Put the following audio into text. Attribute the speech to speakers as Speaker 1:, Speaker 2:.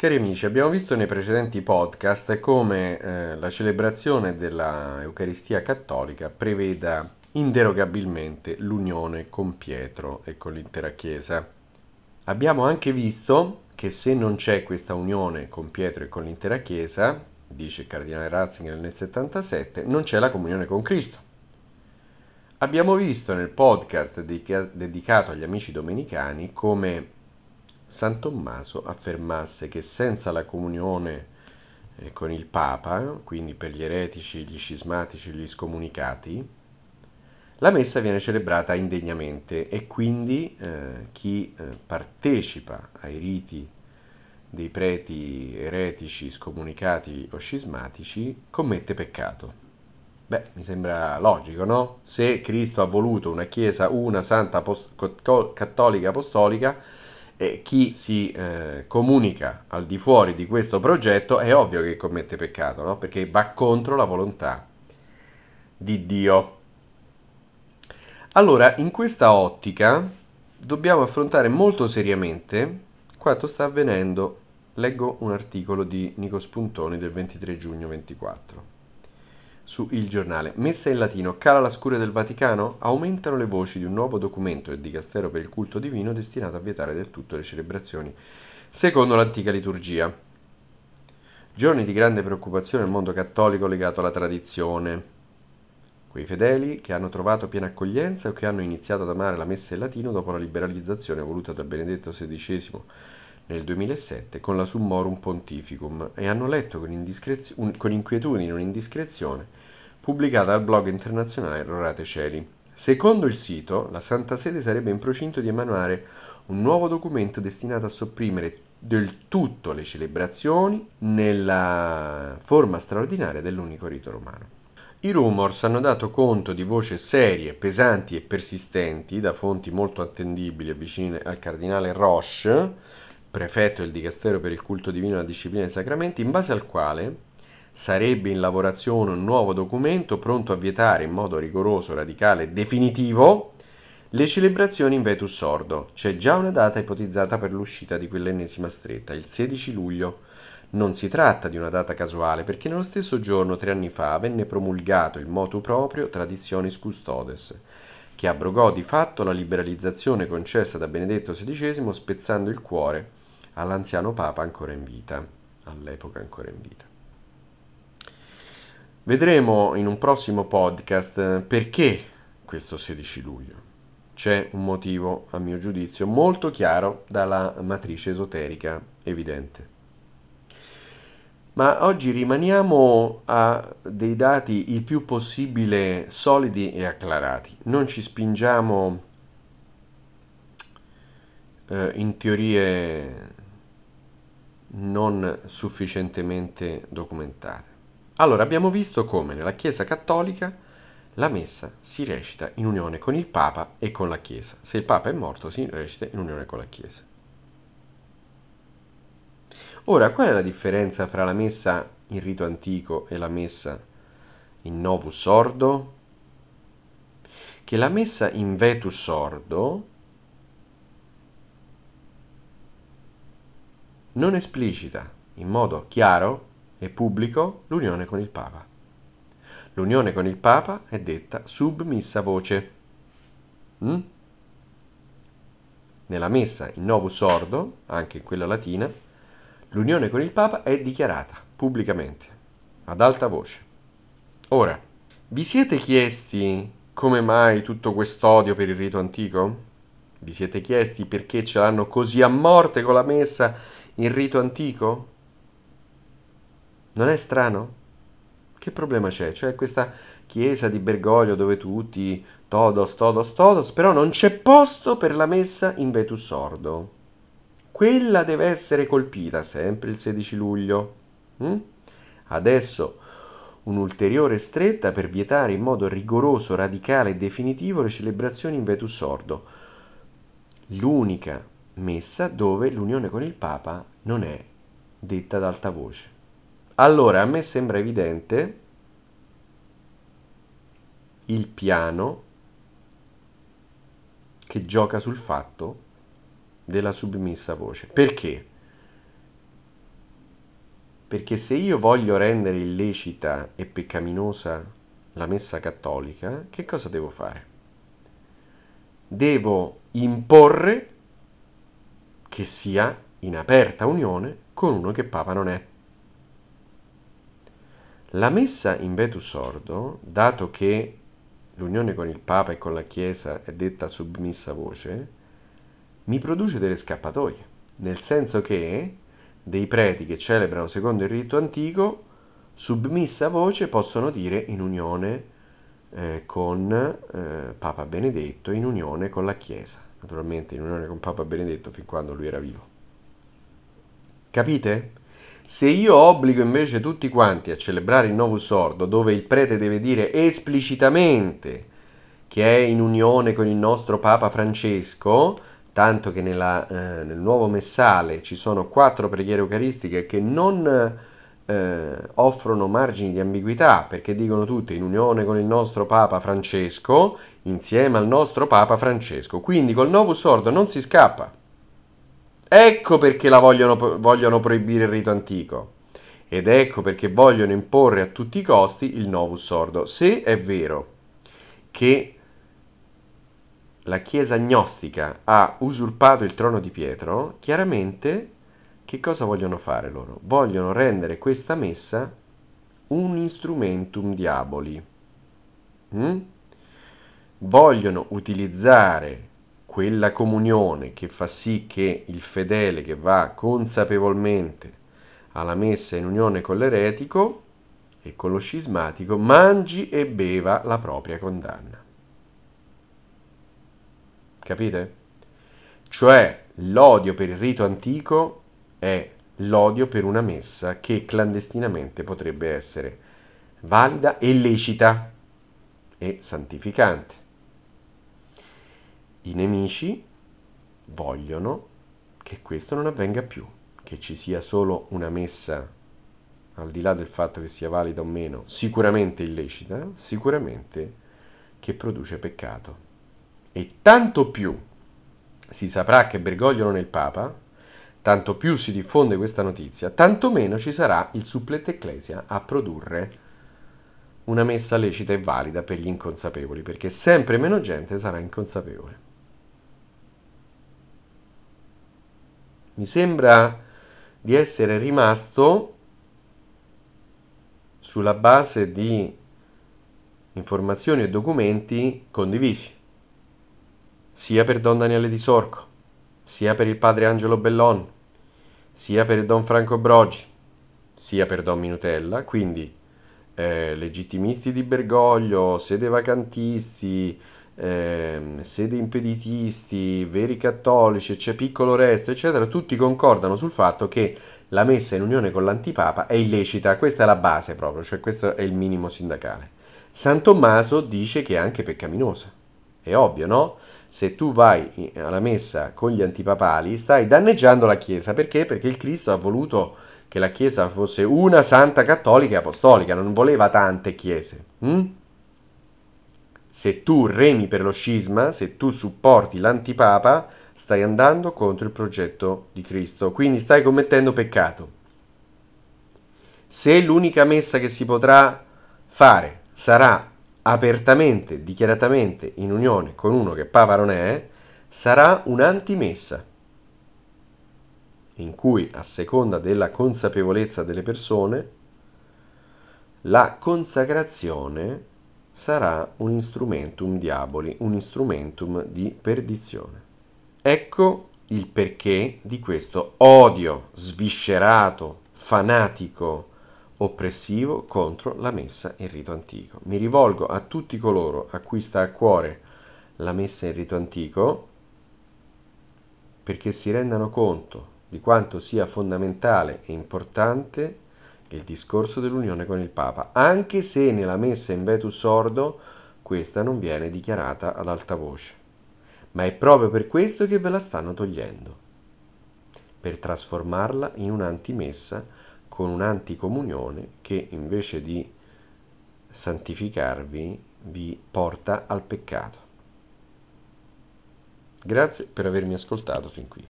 Speaker 1: Cari amici, abbiamo visto nei precedenti podcast come eh, la celebrazione dell'Eucaristia cattolica preveda inderogabilmente l'unione con Pietro e con l'intera Chiesa. Abbiamo anche visto che se non c'è questa unione con Pietro e con l'intera Chiesa, dice il cardinale Ratzinger nel 77, non c'è la comunione con Cristo. Abbiamo visto nel podcast dedica- dedicato agli amici domenicani come San Tommaso affermasse che senza la comunione eh, con il Papa, quindi per gli eretici, gli scismatici, gli scomunicati, la messa viene celebrata indegnamente e quindi eh, chi eh, partecipa ai riti dei preti eretici, scomunicati o scismatici commette peccato. Beh, mi sembra logico, no? Se Cristo ha voluto una Chiesa una, santa, apost- cattolica, apostolica, e chi si eh, comunica al di fuori di questo progetto è ovvio che commette peccato, no? perché va contro la volontà di Dio. Allora, in questa ottica dobbiamo affrontare molto seriamente quanto sta avvenendo. Leggo un articolo di Nico Spuntoni del 23 giugno 24 su Il Giornale. Messa in latino, cala la scure del Vaticano? Aumentano le voci di un nuovo documento del Dicastero per il culto divino destinato a vietare del tutto le celebrazioni, secondo l'antica liturgia. Giorni di grande preoccupazione nel mondo cattolico legato alla tradizione. Quei fedeli che hanno trovato piena accoglienza o che hanno iniziato ad amare la messa in latino dopo la liberalizzazione voluta da Benedetto XVI nel 2007 con la Summorum Pontificum e hanno letto con, indiscrez- un, con inquietudine un'indiscrezione pubblicata dal blog internazionale Rorate Celi. Secondo il sito, la Santa Sede sarebbe in procinto di emanare un nuovo documento destinato a sopprimere del tutto le celebrazioni nella forma straordinaria dell'unico rito romano. I rumors hanno dato conto di voci serie, pesanti e persistenti da fonti molto attendibili vicine al cardinale Roche, prefetto del Dicastero per il culto divino e la disciplina dei sacramenti, in base al quale sarebbe in lavorazione un nuovo documento pronto a vietare in modo rigoroso, radicale e definitivo le celebrazioni in vetus sordo. C'è già una data ipotizzata per l'uscita di quell'ennesima stretta, il 16 luglio. Non si tratta di una data casuale, perché nello stesso giorno, tre anni fa, venne promulgato il motu proprio Traditionis Custodes, che abrogò di fatto la liberalizzazione concessa da Benedetto XVI spezzando il cuore all'anziano Papa ancora in vita, all'epoca ancora in vita. Vedremo in un prossimo podcast perché questo 16 luglio. C'è un motivo, a mio giudizio, molto chiaro dalla matrice esoterica evidente. Ma oggi rimaniamo a dei dati il più possibile solidi e acclarati. Non ci spingiamo eh, in teorie non sufficientemente documentate. Allora, abbiamo visto come nella Chiesa Cattolica la messa si recita in unione con il Papa e con la Chiesa. Se il Papa è morto si recita in unione con la Chiesa. Ora, qual è la differenza fra la messa in rito antico e la messa in novus ordo? Che la messa in vetus ordo non esplicita in modo chiaro e pubblico l'unione con il Papa. L'unione con il Papa è detta submissa voce. Mm? Nella messa in Novus Ordo, anche in quella latina, l'unione con il Papa è dichiarata pubblicamente, ad alta voce. Ora, vi siete chiesti come mai tutto quest'odio per il rito antico? Vi siete chiesti perché ce l'hanno così a morte con la messa in rito antico? Non è strano? Che problema c'è? C'è questa chiesa di Bergoglio dove tutti todos, todos, todos, però non c'è posto per la messa in vetus sordo. Quella deve essere colpita sempre il 16 luglio. Mm? Adesso un'ulteriore stretta per vietare in modo rigoroso, radicale e definitivo le celebrazioni in vetus sordo. L'unica messa dove l'unione con il Papa non è detta ad alta voce. Allora, a me sembra evidente il piano che gioca sul fatto della submissa voce. Perché? Perché se io voglio rendere illecita e peccaminosa la messa cattolica, che cosa devo fare? Devo imporre che sia in aperta unione con uno che Papa non è. La messa in vetus ordo, dato che l'unione con il Papa e con la Chiesa è detta submissa voce, mi produce delle scappatoie, nel senso che dei preti che celebrano secondo il rito antico, submissa voce possono dire in unione eh, con eh, Papa Benedetto, in unione con la Chiesa naturalmente in unione con Papa Benedetto fin quando lui era vivo. Capite? Se io obbligo invece tutti quanti a celebrare il Novus Ordo, dove il prete deve dire esplicitamente che è in unione con il nostro Papa Francesco, tanto che nella, eh, nel nuovo messale ci sono quattro preghiere eucaristiche che non eh, offrono margini di ambiguità perché dicono tutte in unione con il nostro Papa Francesco, insieme al nostro Papa Francesco. Quindi col Novus sordo non si scappa. Ecco perché la vogliono, vogliono proibire il rito antico. Ed ecco perché vogliono imporre a tutti i costi il Novus Ordo. Se è vero che la Chiesa agnostica ha usurpato il trono di Pietro, chiaramente che cosa vogliono fare loro? Vogliono rendere questa messa un instrumentum diaboli. Mm? Vogliono utilizzare quella comunione che fa sì che il fedele che va consapevolmente alla messa in unione con l'eretico e con lo scismatico mangi e beva la propria condanna. Capite? Cioè l'odio per il rito antico è l'odio per una messa che clandestinamente potrebbe essere valida e lecita e santificante. I nemici vogliono che questo non avvenga più, che ci sia solo una messa, al di là del fatto che sia valida o meno, sicuramente illecita, sicuramente che produce peccato. E tanto più si saprà che Bergoglio non è il Papa, tanto più si diffonde questa notizia, tanto meno ci sarà il supplente ecclesia a produrre una messa lecita e valida per gli inconsapevoli, perché sempre meno gente sarà inconsapevole. Mi sembra di essere rimasto sulla base di informazioni e documenti condivisi, sia per Don Daniele Di Sorco, sia per il padre Angelo Bellon, sia per Don Franco Brogi, sia per Don Minutella, quindi eh, legittimisti di Bergoglio, sede vacantisti, eh, sede impeditisti, veri cattolici, c'è piccolo resto, eccetera, tutti concordano sul fatto che la messa in unione con l'antipapa è illecita, questa è la base proprio, cioè questo è il minimo sindacale. San Tommaso dice che è anche peccaminosa. È ovvio, no? Se tu vai alla messa con gli antipapali, stai danneggiando la Chiesa. Perché? Perché il Cristo ha voluto che la Chiesa fosse una santa cattolica e apostolica, non voleva tante chiese. Mm? Se tu remi per lo scisma, se tu supporti l'antipapa, stai andando contro il progetto di Cristo, quindi stai commettendo peccato. Se l'unica messa che si potrà fare sarà apertamente, dichiaratamente in unione con uno che Papa non è, sarà un'antimessa, in cui a seconda della consapevolezza delle persone, la consacrazione sarà un instrumentum diaboli, un instrumentum di perdizione. Ecco il perché di questo odio sviscerato, fanatico, oppressivo contro la messa in rito antico. Mi rivolgo a tutti coloro a cui sta a cuore la messa in rito antico perché si rendano conto di quanto sia fondamentale e importante il discorso dell'unione con il Papa, anche se nella messa in vetus sordo questa non viene dichiarata ad alta voce. Ma è proprio per questo che ve la stanno togliendo, per trasformarla in un'antimessa con un'anticomunione che invece di santificarvi vi porta al peccato. Grazie per avermi ascoltato fin qui.